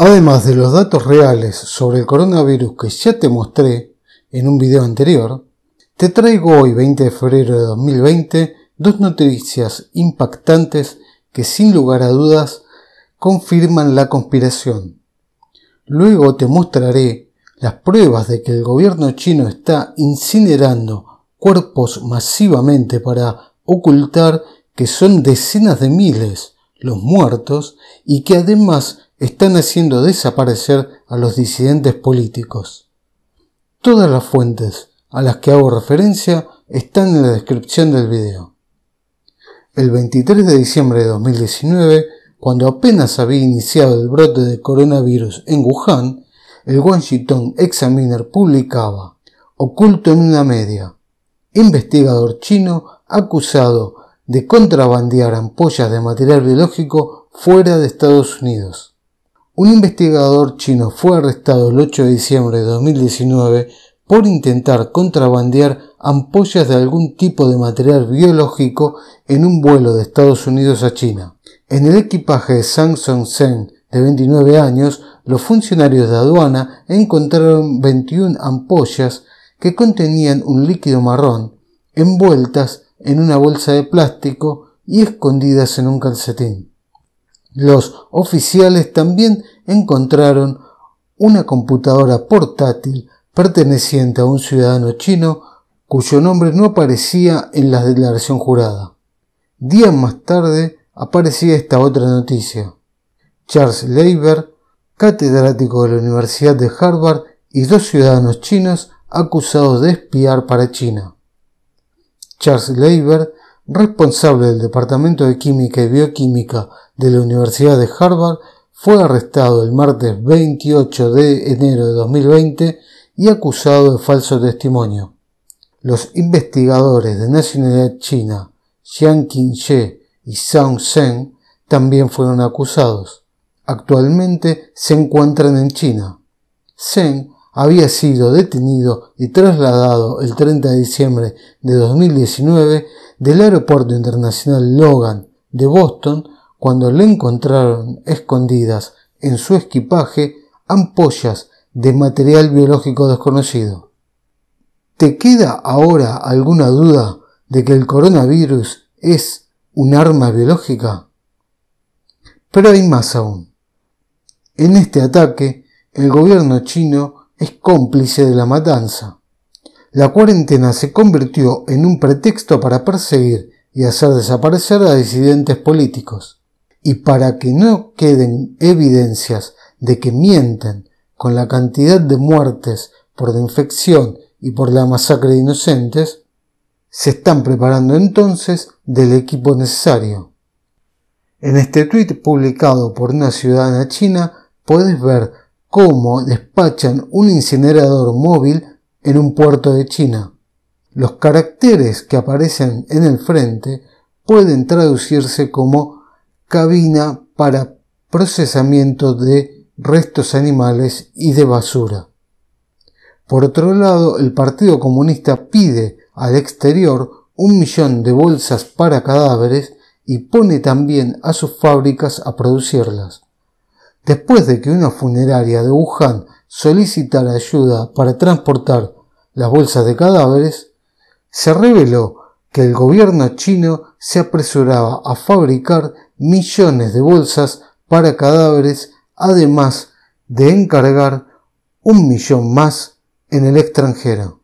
Además de los datos reales sobre el coronavirus que ya te mostré en un video anterior, te traigo hoy 20 de febrero de 2020 dos noticias impactantes que sin lugar a dudas confirman la conspiración. Luego te mostraré las pruebas de que el gobierno chino está incinerando cuerpos masivamente para ocultar que son decenas de miles los muertos y que además están haciendo desaparecer a los disidentes políticos. Todas las fuentes a las que hago referencia están en la descripción del video. El 23 de diciembre de 2019, cuando apenas había iniciado el brote de coronavirus en Wuhan, el Washington Examiner publicaba, oculto en una media, investigador chino acusado de contrabandear ampollas de material biológico fuera de Estados Unidos. Un investigador chino fue arrestado el 8 de diciembre de 2019 por intentar contrabandear ampollas de algún tipo de material biológico en un vuelo de Estados Unidos a China. En el equipaje de Song Sen, de 29 años, los funcionarios de aduana encontraron 21 ampollas que contenían un líquido marrón, envueltas en una bolsa de plástico y escondidas en un calcetín. Los oficiales también encontraron una computadora portátil perteneciente a un ciudadano chino cuyo nombre no aparecía en la declaración jurada. Días más tarde aparecía esta otra noticia. Charles Leiber, catedrático de la Universidad de Harvard y dos ciudadanos chinos acusados de espiar para China. Charles Leiber responsable del Departamento de Química y Bioquímica de la Universidad de Harvard, fue arrestado el martes 28 de enero de 2020 y acusado de falso testimonio. Los investigadores de nacionalidad china, Xiang Qingye y Zhang Zhen, también fueron acusados. Actualmente se encuentran en China. Zheng había sido detenido y trasladado el 30 de diciembre de 2019 del aeropuerto internacional Logan de Boston cuando le encontraron escondidas en su equipaje ampollas de material biológico desconocido. ¿Te queda ahora alguna duda de que el coronavirus es un arma biológica? Pero hay más aún. En este ataque, el gobierno chino es cómplice de la matanza. La cuarentena se convirtió en un pretexto para perseguir y hacer desaparecer a disidentes políticos. Y para que no queden evidencias de que mienten con la cantidad de muertes por la infección y por la masacre de inocentes, se están preparando entonces del equipo necesario. En este tweet publicado por una ciudadana china puedes ver cómo despachan un incinerador móvil en un puerto de China. Los caracteres que aparecen en el frente pueden traducirse como cabina para procesamiento de restos animales y de basura. Por otro lado, el Partido Comunista pide al exterior un millón de bolsas para cadáveres y pone también a sus fábricas a producirlas. Después de que una funeraria de Wuhan solicitar ayuda para transportar las bolsas de cadáveres, se reveló que el gobierno chino se apresuraba a fabricar millones de bolsas para cadáveres, además de encargar un millón más en el extranjero.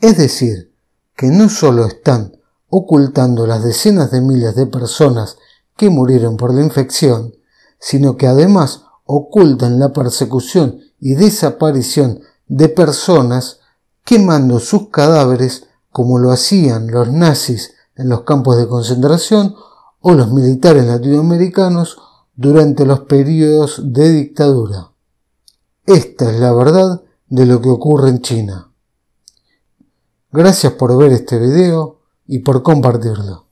Es decir, que no solo están ocultando las decenas de miles de personas que murieron por la infección, sino que además ocultan la persecución y desaparición de personas quemando sus cadáveres como lo hacían los nazis en los campos de concentración o los militares latinoamericanos durante los periodos de dictadura. Esta es la verdad de lo que ocurre en China. Gracias por ver este video y por compartirlo.